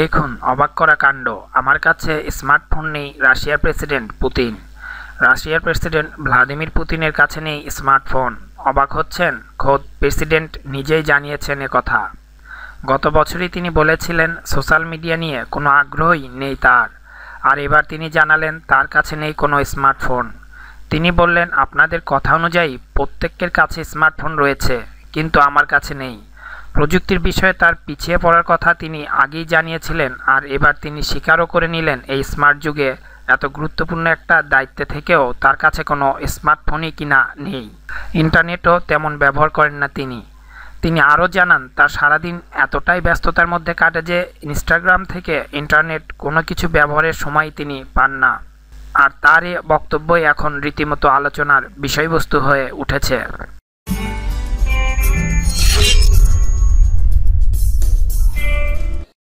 দেখুন অবাক করা কাণ্ড আমার কাছে স্মার্টফোন নেই রাশিয়ার প্রেসিডেন্ট পুতিন রাশিয়ার প্রেসিডেন্ট ভ্লাদিমির পুতিনের কাছে নেই স্মার্টফোন অবাক হচ্ছেন খোদ প্রেসিডেন্ট নিজেই জানিয়েছেন কথা গত বছরই তিনি বলেছিলেন সোশ্যাল মিডিয়া নিয়ে কোনো আগ্রহই নেই তার আর এবার তিনি জানালেন তার কাছে নেই কোনো স্মার্টফোন তিনি বললেন আপনাদের কথা অনুযায়ী প্রত্যেকের কাছে স্মার্টফোন রয়েছে কিন্তু আমার কাছে নেই প্রযুক্তির বিষয়ে তার পিছিয়ে পড়ার কথা তিনি আগেই জানিয়েছিলেন আর এবার তিনি স্বীকারও করে নিলেন এই স্মার্ট যুগে এত গুরুত্বপূর্ণ একটা দায়িত্বে থেকেও তার কাছে কোনো স্মার্টফোনই কিনা নেই ইন্টারনেটও তেমন ব্যবহার করেন না তিনি তিনি আরও জানান তার সারাদিন এতটাই ব্যস্ততার মধ্যে কাটে যে ইনস্টাগ্রাম থেকে ইন্টারনেট কোনো কিছু ব্যবহারের সময় তিনি পান না আর তার এ বক্তব্যই এখন রীতিমতো আলোচনার বিষয়বস্তু হয়ে উঠেছে